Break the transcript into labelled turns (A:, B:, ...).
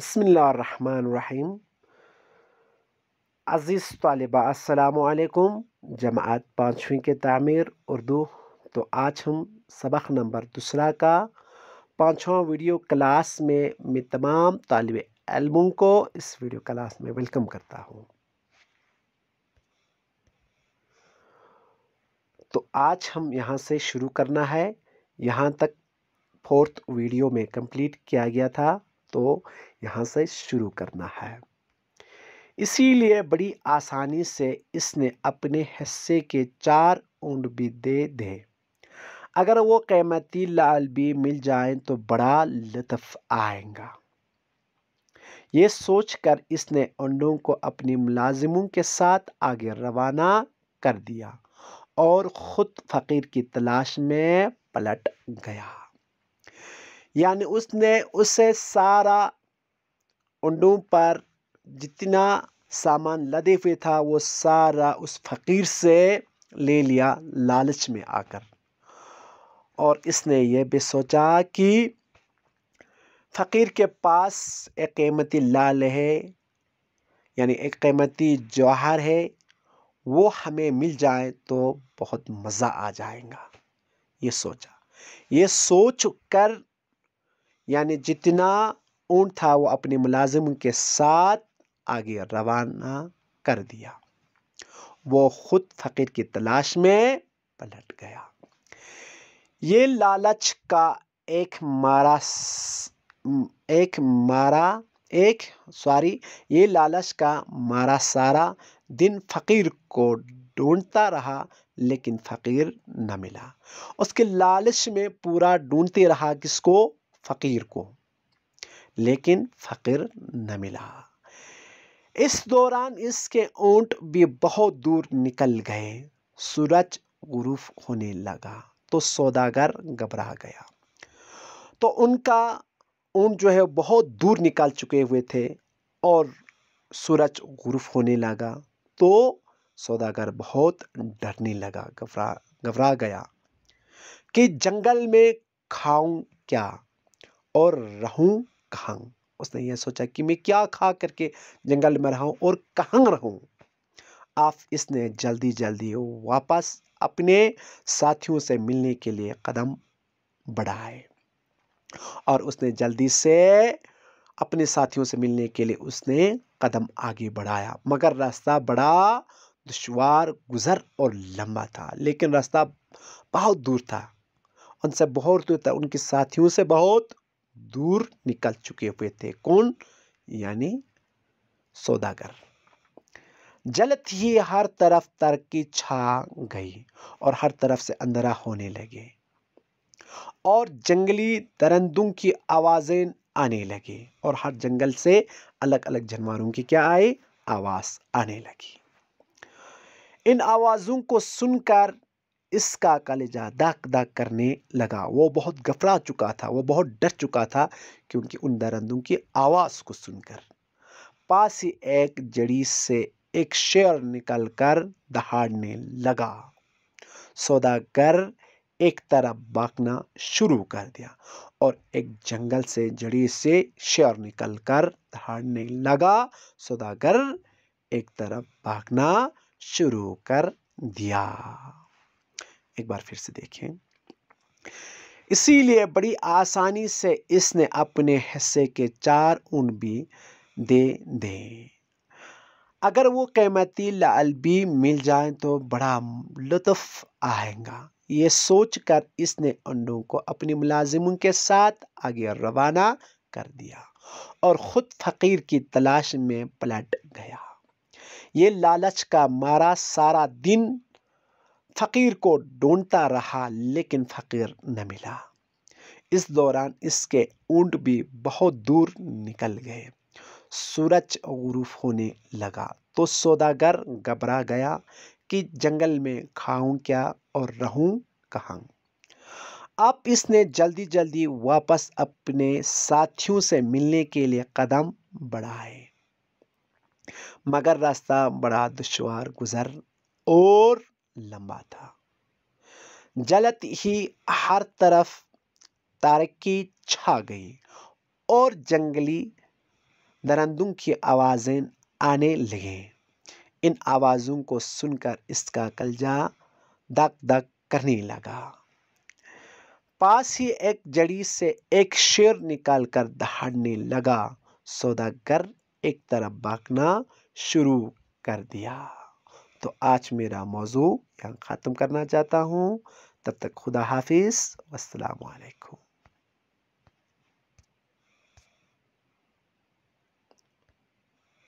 A: बसमीम अज़ीज़ तलबा असलकुम जमात पाँचवीं के तामीर उर्दू तो आज हम सबक नंबर दूसरा का पाँचवा वीडियो क्लास में मैं तमाम तालब इलमों को इस वीडियो क्लास में वेलकम करता हूँ तो आज हम यहाँ से शुरू करना है यहाँ तक फोर्थ वीडियो में कंप्लीट किया गया था तो यहाँ से शुरू करना है इसीलिए बड़ी आसानी से इसने अपने हिस्से के चार ऊँड भी दे दे अगर वो क़ैमती लाल भी मिल जाए तो बड़ा लतफ आएगा ये सोचकर इसने अंडों को अपने मुलाजिमों के साथ आगे रवाना कर दिया और ख़ुद फ़कीर की तलाश में पलट गया यानी उसने उसे सारा उंडों पर जितना सामान लदे हुए था वो सारा उस फ़कीर से ले लिया लालच में आकर और इसने ये भी सोचा कि फ़कीर के पास एक कीमती लाल है यानी एक कीमती जौहर है वो हमें मिल जाए तो बहुत मज़ा आ जाएगा ये सोचा ये सोच कर यानी जितना ऊँट था वो अपने मुलाजिम के साथ आगे रवाना कर दिया वो ख़ुद फ़कीर की तलाश में पलट गया ये लालच का एक मारा एक मारा एक सॉरी ये लालच का मारा सारा दिन फ़कीर को ढूंढता रहा लेकिन फ़कीर न मिला उसके लालच में पूरा ढूंढते रहा किसको फ़कीर को लेकिन फ़कीर न मिला इस दौरान इसके ऊँट भी बहुत दूर निकल गए सूरज गुरूफ होने लगा तो सौदागर घबरा गया तो उनका ऊँट जो है बहुत दूर निकल चुके हुए थे और सूरज गुरूफ होने लगा तो सौदागर बहुत डरने लगा घबरा घबरा गया कि जंगल में खाऊं क्या और रहूं कहाँ उसने यह सोचा कि मैं क्या खा करके जंगल में रहूं और कहाँ रहूं आप इसने जल्दी जल्दी वापस अपने साथियों से मिलने के लिए कदम बढ़ाए और उसने जल्दी से अपने साथियों से मिलने के लिए उसने कदम आगे बढ़ाया मगर रास्ता बड़ा दुशवार गुज़र और लंबा था लेकिन रास्ता बहुत दूर था उनसे बहुत दूर था उनके साथियों से बहुत दूर निकल चुके हुए थे कौन यानी सौदागर जलत ही हर तरफ तरक्की छा गई और हर तरफ से अंधेरा होने लगे और जंगली दरंदों की आवाज़ें आने लगी और हर जंगल से अलग अलग जानवरों की क्या आए आवाज़ आने लगी इन आवाज़ों को सुनकर इसका कलेजा दाग दाग करने लगा वो बहुत घबरा चुका था वो बहुत डर चुका था क्योंकि उन दरंदों की आवाज़ को सुनकर पास ही एक जड़ी से एक शेर निकलकर दहाड़ने लगा सौदागर एक तरफ भागना शुरू कर दिया और एक जंगल से जड़ी से शेर निकलकर दहाड़ने लगा सौदागर एक तरफ भागना शुरू कर दिया एक बार फिर से देखें इसीलिए बड़ी आसानी से इसने अपने हिस्से के चार ऊन भी दे दें अगर वो कैमती लाल भी मिल जाए तो बड़ा लुत्फ आएगा ये सोचकर इसने अंडों को अपने मुलाजिमों के साथ आगे रवाना कर दिया और ख़ुद फ़कीर की तलाश में पलट गया ये लालच का मारा सारा दिन फ़कीर को ढूंढता रहा लेकिन फ़कीर न मिला इस दौरान इसके ऊँट भी बहुत दूर निकल गए सूरज गुरूफ होने लगा तो सौदागर घबरा गया कि जंगल में खाऊं क्या और रहूं कहाँ अब इसने जल्दी जल्दी वापस अपने साथियों से मिलने के लिए कदम बढ़ाए मगर रास्ता बड़ा दुशवार गुजर और लंबा था जलत ही हर तरफ तारकी छा गई और जंगली दरंदों की आवाज़ें आने लगे इन आवाज़ों को सुनकर इसका कलजा दक दक करने लगा पास ही एक जड़ी से एक शेर निकाल कर दहाड़ने लगा सौदागर एक तरफ बाकना शुरू कर दिया तो आज मेरा मौजू यहाँ ख़त्म करना चाहता हूँ तब तक खुदा हाफिज़ वालेकुम